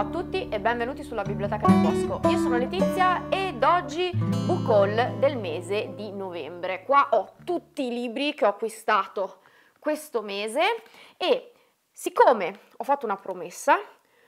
Ciao a tutti e benvenuti sulla Biblioteca del Bosco. Io sono Letizia ed oggi book haul del mese di novembre. Qua ho tutti i libri che ho acquistato questo mese e siccome ho fatto una promessa,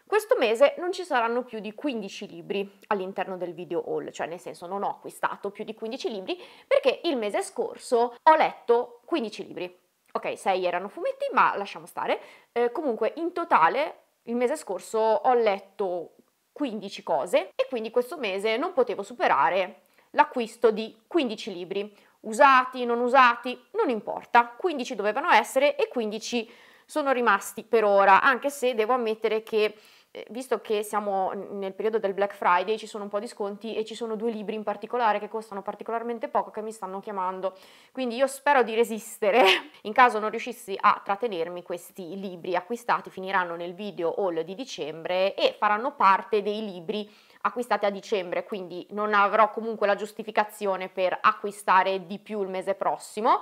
questo mese non ci saranno più di 15 libri all'interno del video haul, cioè nel senso non ho acquistato più di 15 libri perché il mese scorso ho letto 15 libri. Ok, 6 erano fumetti, ma lasciamo stare. Eh, comunque, in totale il mese scorso ho letto 15 cose e quindi questo mese non potevo superare l'acquisto di 15 libri, usati, non usati, non importa, 15 dovevano essere e 15 sono rimasti per ora, anche se devo ammettere che eh, visto che siamo nel periodo del Black Friday, ci sono un po' di sconti e ci sono due libri in particolare che costano particolarmente poco che mi stanno chiamando. Quindi io spero di resistere. In caso non riuscissi a trattenermi, questi libri acquistati finiranno nel video haul di dicembre e faranno parte dei libri acquistati a dicembre, quindi non avrò comunque la giustificazione per acquistare di più il mese prossimo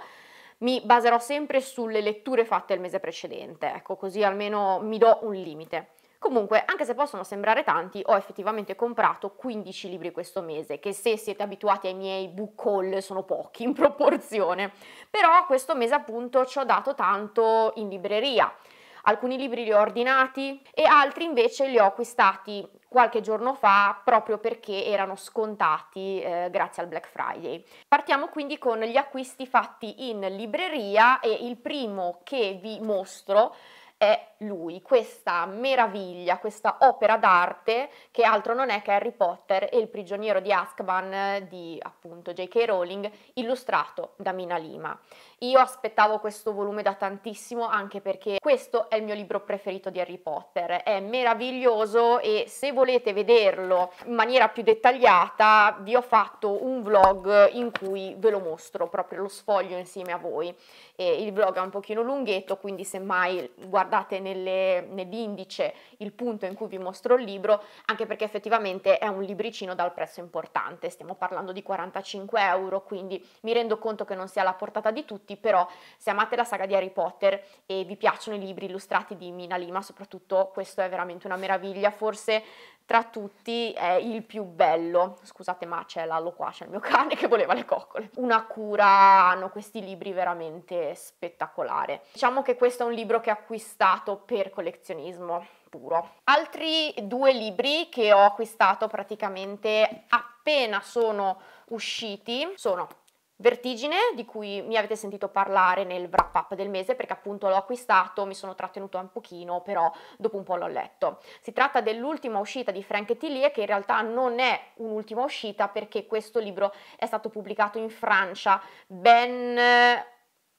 mi baserò sempre sulle letture fatte il mese precedente, ecco, così almeno mi do un limite. Comunque, anche se possono sembrare tanti, ho effettivamente comprato 15 libri questo mese, che se siete abituati ai miei book haul sono pochi in proporzione. Però questo mese appunto ci ho dato tanto in libreria. Alcuni libri li ho ordinati e altri invece li ho acquistati qualche giorno fa proprio perché erano scontati eh, grazie al Black Friday. Partiamo quindi con gli acquisti fatti in libreria e il primo che vi mostro è lui, questa meraviglia, questa opera d'arte che altro non è che Harry Potter e il prigioniero di Azkaban eh, di appunto J.K. Rowling illustrato da Mina Lima. Io aspettavo questo volume da tantissimo anche perché questo è il mio libro preferito di Harry Potter, è meraviglioso e se volete vederlo in maniera più dettagliata vi ho fatto un vlog in cui ve lo mostro proprio lo sfoglio insieme a voi. E il vlog è un pochino lunghetto quindi semmai guardate guardate nelle, nell'indice il punto in cui vi mostro il libro, anche perché effettivamente è un libricino dal prezzo importante, stiamo parlando di 45 euro, quindi mi rendo conto che non sia alla portata di tutti, però se amate la saga di Harry Potter e vi piacciono i libri illustrati di Mina Lima, soprattutto questo è veramente una meraviglia, forse tra tutti è il più bello. Scusate, ma c'è l'allo qua, c'è il mio cane che voleva le coccole. Una cura hanno questi libri veramente spettacolare. Diciamo che questo è un libro che acquista acquistato per collezionismo puro. Altri due libri che ho acquistato praticamente appena sono usciti sono Vertigine, di cui mi avete sentito parlare nel wrap up del mese perché appunto l'ho acquistato, mi sono trattenuto un pochino, però dopo un po' l'ho letto. Si tratta dell'ultima uscita di Frank Tillier che in realtà non è un'ultima uscita perché questo libro è stato pubblicato in Francia ben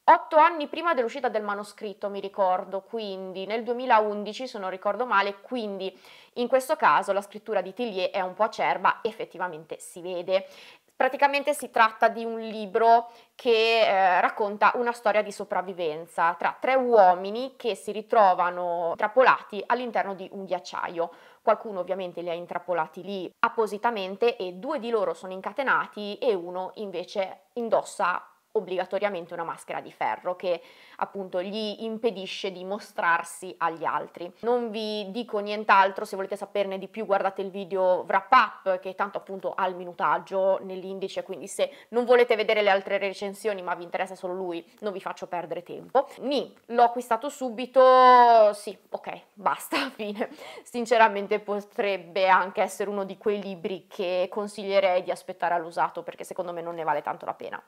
Otto anni prima dell'uscita del manoscritto, mi ricordo, quindi nel 2011, se non ricordo male, quindi in questo caso la scrittura di Tillier è un po' acerba, effettivamente si vede. Praticamente si tratta di un libro che eh, racconta una storia di sopravvivenza tra tre uomini che si ritrovano intrappolati all'interno di un ghiacciaio. Qualcuno ovviamente li ha intrappolati lì appositamente e due di loro sono incatenati e uno invece indossa obbligatoriamente una maschera di ferro che appunto gli impedisce di mostrarsi agli altri. Non vi dico nient'altro, se volete saperne di più guardate il video wrap up che tanto appunto ha il minutaggio nell'indice, quindi se non volete vedere le altre recensioni ma vi interessa solo lui non vi faccio perdere tempo. Ni, l'ho acquistato subito, sì, ok, basta, fine. Sinceramente potrebbe anche essere uno di quei libri che consiglierei di aspettare all'usato perché secondo me non ne vale tanto la pena.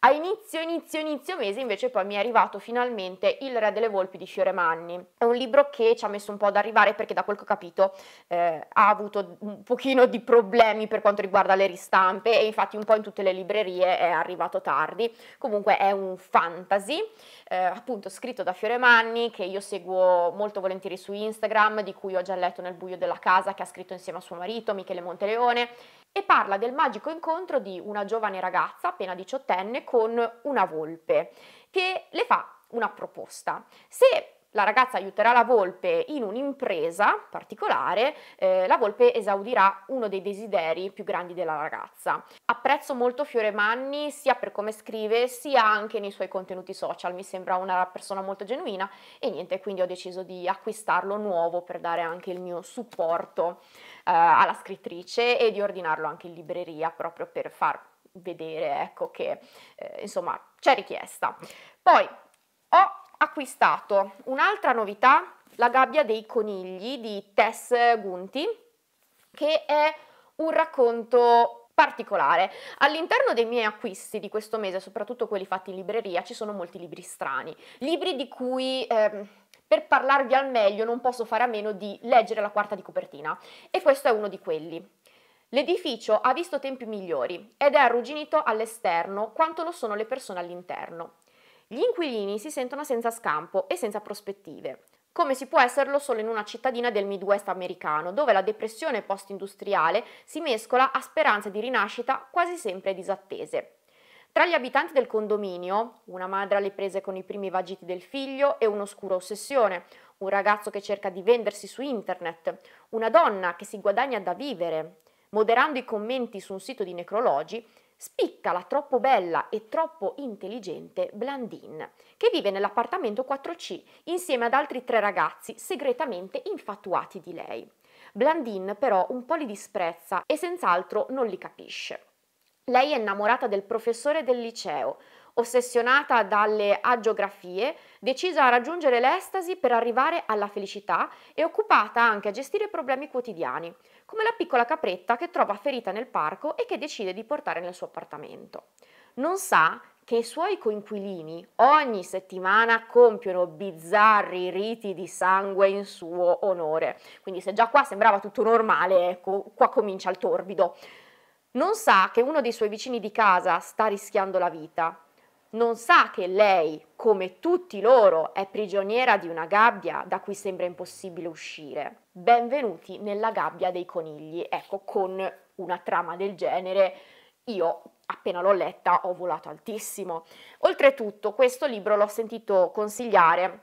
A inizio, inizio, inizio mese invece poi mi è arrivato finalmente Il re delle volpi di Fioremanni. È un libro che ci ha messo un po' ad arrivare perché da quel che ho capito eh, ha avuto un pochino di problemi per quanto riguarda le ristampe e infatti un po' in tutte le librerie è arrivato tardi. Comunque è un fantasy, eh, appunto scritto da Fioremanni che io seguo molto volentieri su Instagram, di cui ho già letto Nel buio della casa che ha scritto insieme a suo marito Michele Monteleone e parla del magico incontro di una giovane ragazza, appena diciottenne, con una volpe, che le fa una proposta. Se la ragazza aiuterà la volpe in un'impresa particolare, eh, la volpe esaudirà uno dei desideri più grandi della ragazza. Apprezzo molto Fiore Manni sia per come scrive sia anche nei suoi contenuti social, mi sembra una persona molto genuina e niente, quindi ho deciso di acquistarlo nuovo per dare anche il mio supporto eh, alla scrittrice e di ordinarlo anche in libreria proprio per far vedere ecco, che eh, insomma c'è richiesta. Poi ho acquistato un'altra novità, la gabbia dei conigli di Tess Gunti, che è un racconto particolare. All'interno dei miei acquisti di questo mese, soprattutto quelli fatti in libreria, ci sono molti libri strani, libri di cui... Ehm, per parlarvi al meglio non posso fare a meno di leggere la quarta di copertina e questo è uno di quelli. L'edificio ha visto tempi migliori ed è arrugginito all'esterno quanto lo sono le persone all'interno. Gli inquilini si sentono senza scampo e senza prospettive, come si può esserlo solo in una cittadina del Midwest americano, dove la depressione post-industriale si mescola a speranze di rinascita quasi sempre disattese. Tra gli abitanti del condominio, una madre alle prese con i primi vagiti del figlio e un'oscura ossessione, un ragazzo che cerca di vendersi su internet, una donna che si guadagna da vivere, moderando i commenti su un sito di necrologi, spicca la troppo bella e troppo intelligente Blandine, che vive nell'appartamento 4C insieme ad altri tre ragazzi segretamente infatuati di lei. Blandine però un po' li disprezza e senz'altro non li capisce. Lei è innamorata del professore del liceo, ossessionata dalle agiografie, decisa a raggiungere l'estasi per arrivare alla felicità e occupata anche a gestire problemi quotidiani, come la piccola capretta che trova ferita nel parco e che decide di portare nel suo appartamento. Non sa che i suoi coinquilini ogni settimana compiono bizzarri riti di sangue in suo onore. Quindi se già qua sembrava tutto normale, ecco, qua comincia il torbido non sa che uno dei suoi vicini di casa sta rischiando la vita, non sa che lei, come tutti loro, è prigioniera di una gabbia da cui sembra impossibile uscire. Benvenuti nella gabbia dei conigli. Ecco, con una trama del genere io appena l'ho letta ho volato altissimo. Oltretutto questo libro l'ho sentito consigliare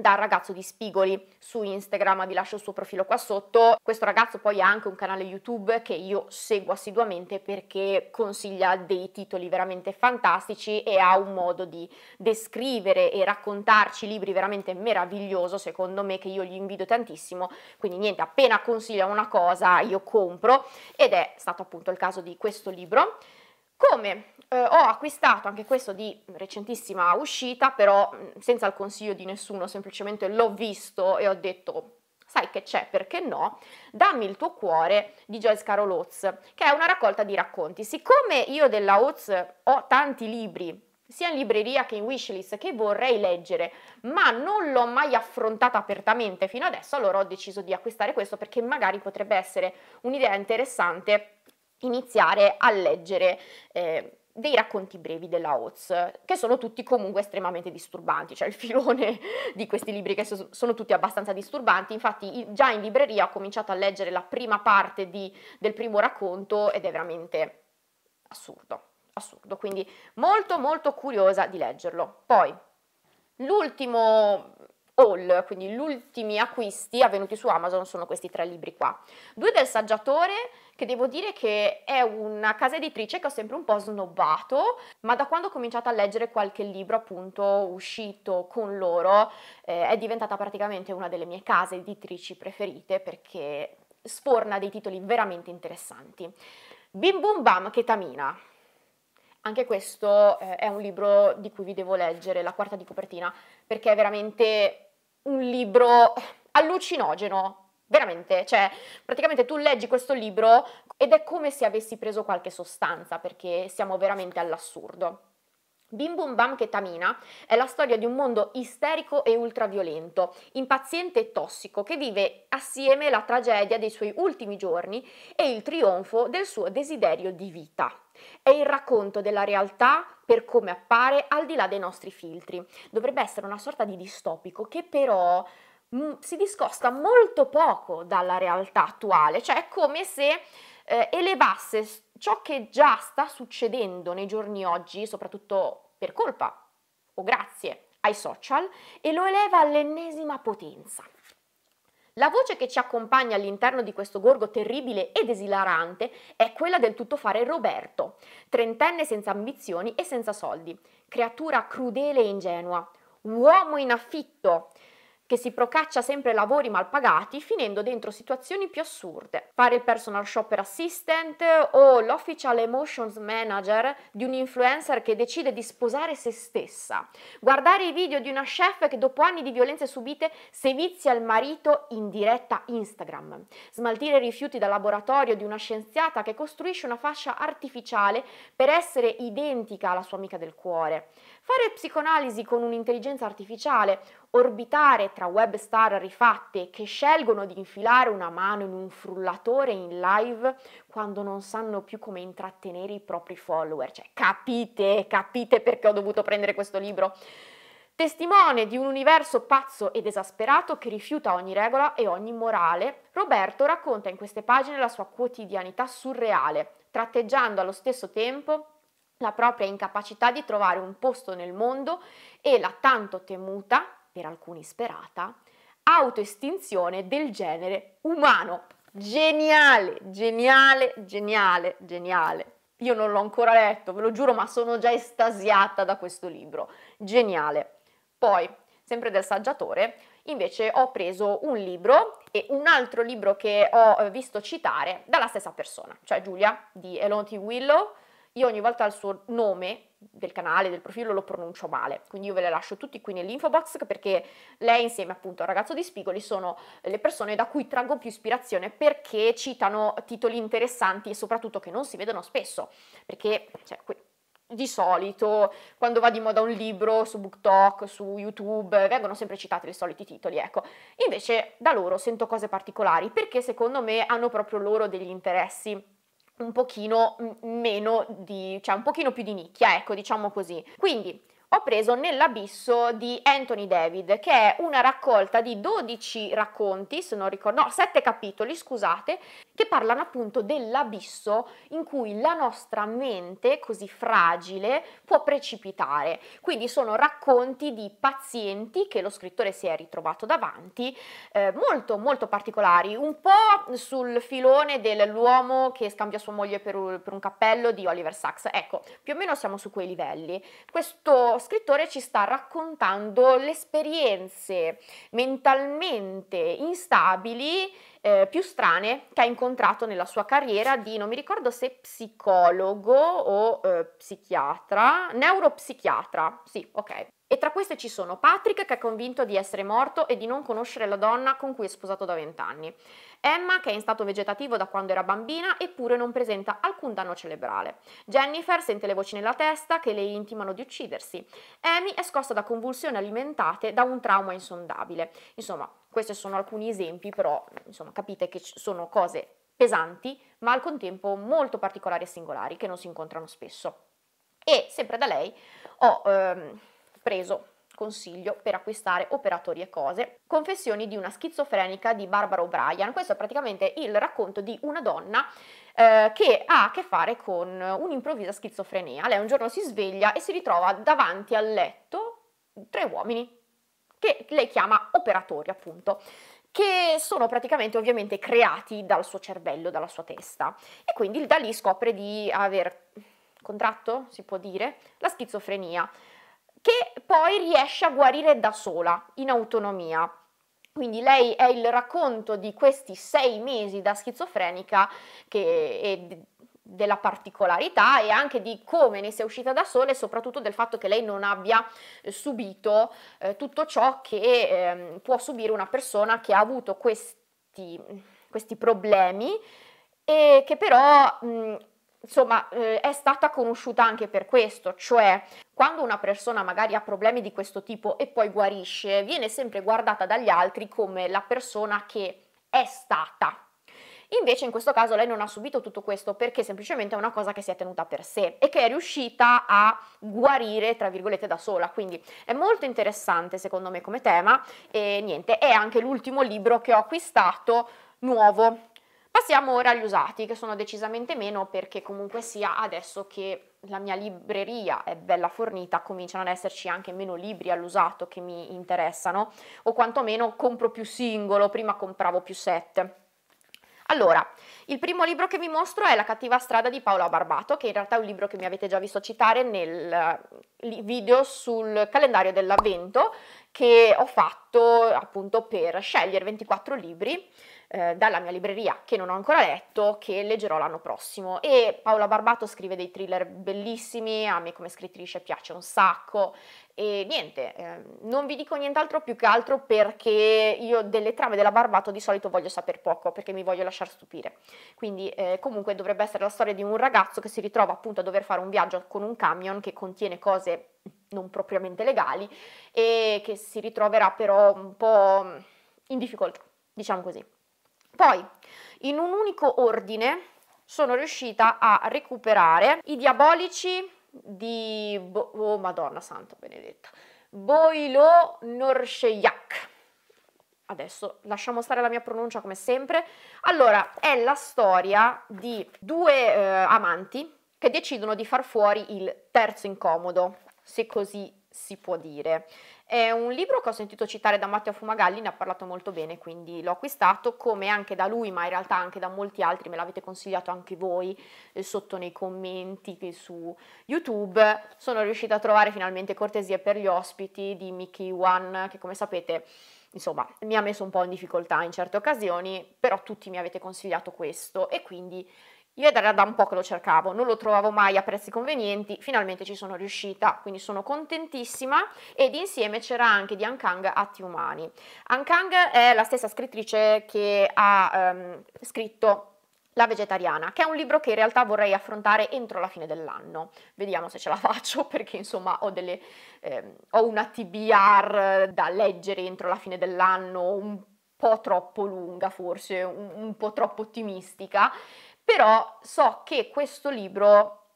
dal ragazzo di Spigoli su Instagram, vi lascio il suo profilo qua sotto. Questo ragazzo poi ha anche un canale YouTube che io seguo assiduamente perché consiglia dei titoli veramente fantastici e ha un modo di descrivere e raccontarci libri veramente meraviglioso, secondo me, che io gli invidio tantissimo. Quindi niente, appena consiglia una cosa io compro ed è stato appunto il caso di questo libro. Come eh, ho acquistato anche questo di recentissima uscita, però senza il consiglio di nessuno, semplicemente l'ho visto e ho detto sai che c'è, perché no? Dammi il tuo cuore di Joyce Carol Oates, che è una raccolta di racconti. Siccome io della Oates ho tanti libri, sia in libreria che in wishlist, che vorrei leggere, ma non l'ho mai affrontata apertamente fino adesso, allora ho deciso di acquistare questo perché magari potrebbe essere un'idea interessante iniziare a leggere eh, dei racconti brevi della Oz, che sono tutti comunque estremamente disturbanti, cioè il filone di questi libri che sono tutti abbastanza disturbanti, infatti già in libreria ho cominciato a leggere la prima parte di, del primo racconto ed è veramente assurdo, assurdo, quindi molto molto curiosa di leggerlo. Poi, l'ultimo haul, quindi gli ultimi acquisti avvenuti su Amazon sono questi tre libri qua, due del saggiatore, che devo dire che è una casa editrice che ho sempre un po' snobbato, ma da quando ho cominciato a leggere qualche libro appunto uscito con loro eh, è diventata praticamente una delle mie case editrici preferite perché sforna dei titoli veramente interessanti. Bim Bum Bam Ketamina. Anche questo eh, è un libro di cui vi devo leggere la quarta di copertina perché è veramente un libro allucinogeno, Veramente, cioè, praticamente tu leggi questo libro ed è come se avessi preso qualche sostanza, perché siamo veramente all'assurdo. Bim Bum Bam Ketamina è la storia di un mondo isterico e ultraviolento, impaziente e tossico, che vive assieme la tragedia dei suoi ultimi giorni e il trionfo del suo desiderio di vita. È il racconto della realtà per come appare al di là dei nostri filtri. Dovrebbe essere una sorta di distopico che però Mm, si discosta molto poco dalla realtà attuale, cioè è come se eh, elevasse ciò che già sta succedendo nei giorni oggi, soprattutto per colpa o grazie ai social, e lo eleva all'ennesima potenza. La voce che ci accompagna all'interno di questo gorgo terribile ed esilarante è quella del tutto fare Roberto, trentenne senza ambizioni e senza soldi, creatura crudele e ingenua, uomo in affitto, che si procaccia sempre lavori mal pagati finendo dentro situazioni più assurde. Fare il personal shopper assistant o l'official emotions manager di un influencer che decide di sposare se stessa. Guardare i video di una chef che dopo anni di violenze subite sevizia il marito in diretta Instagram. Smaltire rifiuti da laboratorio di una scienziata che costruisce una fascia artificiale per essere identica alla sua amica del cuore. Fare psicoanalisi con un'intelligenza artificiale orbitare tra web star rifatte che scelgono di infilare una mano in un frullatore in live quando non sanno più come intrattenere i propri follower. Cioè, capite, capite perché ho dovuto prendere questo libro? Testimone di un universo pazzo ed esasperato che rifiuta ogni regola e ogni morale, Roberto racconta in queste pagine la sua quotidianità surreale, tratteggiando allo stesso tempo la propria incapacità di trovare un posto nel mondo e la tanto temuta per alcuni sperata, autoestinzione del genere umano. Geniale, geniale, geniale, geniale. Io non l'ho ancora letto, ve lo giuro, ma sono già estasiata da questo libro. Geniale. Poi, sempre del saggiatore, invece ho preso un libro e un altro libro che ho eh, visto citare dalla stessa persona, cioè Giulia di Elonti Willow, io ogni volta il suo nome del canale, del profilo lo pronuncio male, quindi io ve le lascio tutti qui nell'info box perché lei insieme appunto al ragazzo di Spigoli sono le persone da cui traggo più ispirazione perché citano titoli interessanti e soprattutto che non si vedono spesso, perché cioè, di solito quando va di moda un libro su BookTok, su YouTube, vengono sempre citati i soliti titoli, ecco. Invece da loro sento cose particolari perché secondo me hanno proprio loro degli interessi un pochino meno di, cioè un pochino più di nicchia, ecco, diciamo così. Quindi ho preso Nell'abisso di Anthony David, che è una raccolta di 12 racconti, se non ricordo, no, 7 capitoli, scusate, che parlano appunto dell'abisso in cui la nostra mente così fragile può precipitare. Quindi sono racconti di pazienti che lo scrittore si è ritrovato davanti, eh, molto molto particolari, un po' sul filone dell'uomo che scambia sua moglie per un, per un cappello di Oliver Sacks. Ecco, più o meno siamo su quei livelli. Questo scrittore ci sta raccontando le esperienze mentalmente instabili eh, più strane che ha incontrato nella sua carriera di, non mi ricordo se psicologo o eh, psichiatra, neuropsichiatra, sì, ok. E tra queste ci sono Patrick che è convinto di essere morto e di non conoscere la donna con cui è sposato da vent'anni, Emma che è in stato vegetativo da quando era bambina eppure non presenta alcun danno cerebrale, Jennifer sente le voci nella testa che le intimano di uccidersi, Amy è scossa da convulsioni alimentate da un trauma insondabile. Insomma, questi sono alcuni esempi, però insomma, capite che sono cose pesanti, ma al contempo molto particolari e singolari che non si incontrano spesso. E sempre da lei ho ehm, preso consiglio per acquistare operatori e cose. Confessioni di una schizofrenica di Barbara O'Brien. Questo è praticamente il racconto di una donna eh, che ha a che fare con un'improvvisa schizofrenia. Lei un giorno si sveglia e si ritrova davanti al letto tre uomini che lei chiama operatori, appunto che sono praticamente ovviamente creati dal suo cervello, dalla sua testa. E quindi da lì scopre di aver contratto, si può dire, la schizofrenia che poi riesce a guarire da sola, in autonomia. Quindi lei è il racconto di questi sei mesi da schizofrenica che è della particolarità e anche di come ne sia uscita da sola e soprattutto del fatto che lei non abbia eh, subito eh, tutto ciò che eh, può subire una persona che ha avuto questi, questi problemi e che però mh, insomma eh, è stata conosciuta anche per questo, cioè quando una persona magari ha problemi di questo tipo e poi guarisce, viene sempre guardata dagli altri come la persona che è stata. Invece in questo caso lei non ha subito tutto questo perché semplicemente è una cosa che si è tenuta per sé e che è riuscita a guarire, tra virgolette, da sola. Quindi è molto interessante secondo me come tema e niente, è anche l'ultimo libro che ho acquistato nuovo Passiamo ora agli usati, che sono decisamente meno perché comunque sia adesso che la mia libreria è bella fornita, cominciano ad esserci anche meno libri all'usato che mi interessano, o quantomeno compro più singolo, prima compravo più set. Allora, il primo libro che vi mostro è La cattiva strada di Paola Barbato, che in realtà è un libro che mi avete già visto citare nel video sul calendario dell'avvento che ho fatto appunto per scegliere 24 libri eh, dalla mia libreria che non ho ancora letto, che leggerò l'anno prossimo. E Paola Barbato scrive dei thriller bellissimi, a me come scrittrice piace un sacco. E niente, eh, non vi dico nient'altro più che altro perché io delle trame della Barbato di solito voglio sapere poco perché mi voglio lasciar stupire. Quindi eh, comunque dovrebbe essere la storia di un ragazzo che si ritrova appunto a dover fare un viaggio con un camion che contiene cose non propriamente legali e che si ritroverà però un po' in difficoltà, diciamo così. Poi, in un unico ordine, sono riuscita a recuperare i diabolici di... Bo- oh, madonna santa benedetta. Boilo Norsheyak. Adesso lasciamo stare la mia pronuncia come sempre. Allora, è la storia di due eh, amanti che decidono di far fuori il terzo incomodo, se così si può dire. È un libro che ho sentito citare da Matteo Fumagalli, ne ha parlato molto bene, quindi l'ho acquistato, come anche da lui, ma in realtà anche da molti altri, me l'avete consigliato anche voi eh, sotto nei commenti su YouTube. Sono riuscita a trovare finalmente Cortesie per gli ospiti di Mickey One, che come sapete insomma, mi ha messo un po' in difficoltà in certe occasioni, però tutti mi avete consigliato questo e quindi io era da un po' che lo cercavo, non lo trovavo mai a prezzi convenienti, finalmente ci sono riuscita, quindi sono contentissima ed insieme c'era anche di Ankang Atti Umani. Ankang è la stessa scrittrice che ha ehm, scritto la vegetariana, che è un libro che in realtà vorrei affrontare entro la fine dell'anno. Vediamo se ce la faccio perché insomma ho, delle, ehm, ho una TBR da leggere entro la fine dell'anno, un po' troppo lunga forse, un, un po' troppo ottimistica però so che questo libro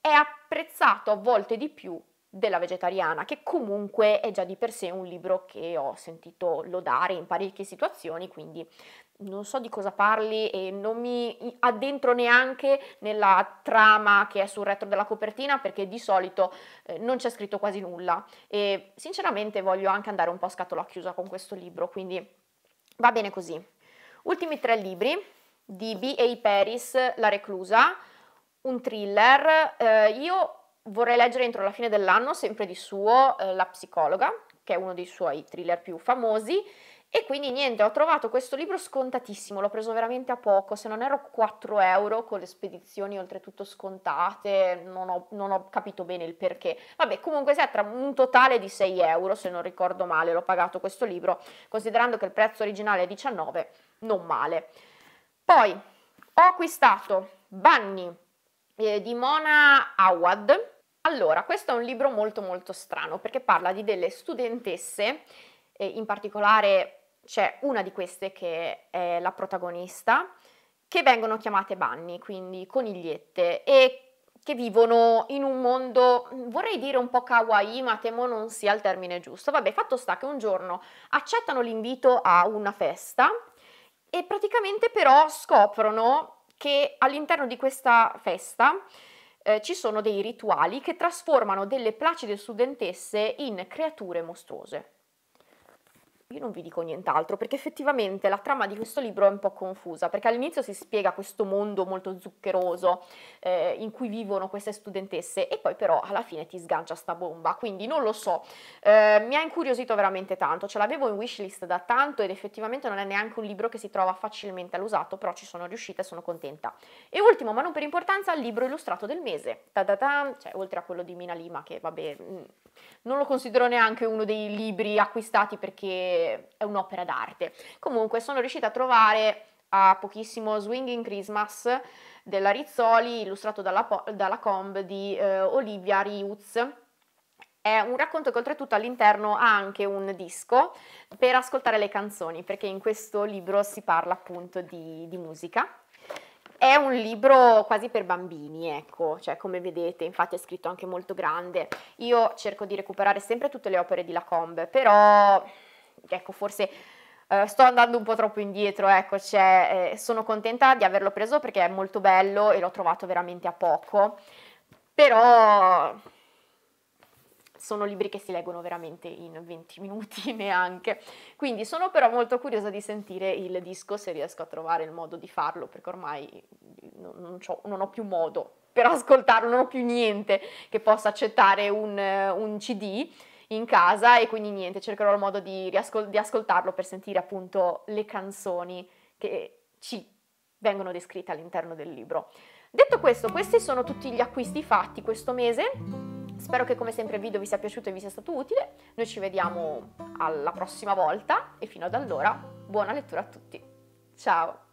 è apprezzato a volte di più della vegetariana, che comunque è già di per sé un libro che ho sentito lodare in parecchie situazioni, quindi non so di cosa parli e non mi addentro neanche nella trama che è sul retro della copertina perché di solito eh, non c'è scritto quasi nulla e sinceramente voglio anche andare un po' a scatola chiusa con questo libro, quindi va bene così. Ultimi tre libri, di B.A. Paris, La reclusa, un thriller. Eh, io vorrei leggere entro la fine dell'anno, sempre di suo, eh, La psicologa, che è uno dei suoi thriller più famosi. E quindi niente, ho trovato questo libro scontatissimo, l'ho preso veramente a poco, se non ero 4 euro con le spedizioni oltretutto scontate, non ho, non ho capito bene il perché. Vabbè, comunque si tra un totale di 6 euro, se non ricordo male, l'ho pagato questo libro, considerando che il prezzo originale è 19, non male. Poi ho acquistato Bunny eh, di Mona Awad. Allora, questo è un libro molto molto strano perché parla di delle studentesse, eh, in particolare c'è una di queste che è la protagonista, che vengono chiamate Bunny, quindi conigliette, e che vivono in un mondo, vorrei dire un po' kawaii, ma temo non sia il termine giusto. Vabbè, fatto sta che un giorno accettano l'invito a una festa e praticamente però scoprono che all'interno di questa festa eh, ci sono dei rituali che trasformano delle placide studentesse in creature mostruose. Io non vi dico nient'altro perché effettivamente la trama di questo libro è un po' confusa perché all'inizio si spiega questo mondo molto zuccheroso eh, in cui vivono queste studentesse e poi però alla fine ti sgancia sta bomba, quindi non lo so, eh, mi ha incuriosito veramente tanto, ce l'avevo in wishlist da tanto ed effettivamente non è neanche un libro che si trova facilmente all'usato, però ci sono riuscita e sono contenta. E ultimo ma non per importanza il libro illustrato del mese, Ta da da cioè, oltre a quello di Mina Lima che vabbè mm, non lo considero neanche uno dei libri acquistati perché è un'opera d'arte. Comunque sono riuscita a trovare a pochissimo Swinging Christmas della Rizzoli, illustrato dalla, dalla Comb di eh, Olivia Riutz. È un racconto che oltretutto all'interno ha anche un disco per ascoltare le canzoni, perché in questo libro si parla appunto di, di musica è un libro quasi per bambini, ecco, cioè come vedete, infatti è scritto anche molto grande. Io cerco di recuperare sempre tutte le opere di Lacombe, però ecco, forse Uh, sto andando un po' troppo indietro, ecco, cioè, eh, sono contenta di averlo preso perché è molto bello e l'ho trovato veramente a poco, però sono libri che si leggono veramente in 20 minuti neanche. Quindi sono però molto curiosa di sentire il disco se riesco a trovare il modo di farlo, perché ormai non, non ho più modo per ascoltarlo, non ho più niente che possa accettare un, un CD in casa e quindi niente, cercherò il modo di, riascol- di ascoltarlo per sentire appunto le canzoni che ci vengono descritte all'interno del libro. Detto questo, questi sono tutti gli acquisti fatti questo mese Spero che come sempre il video vi sia piaciuto e vi sia stato utile. Noi ci vediamo alla prossima volta e fino ad allora buona lettura a tutti. Ciao!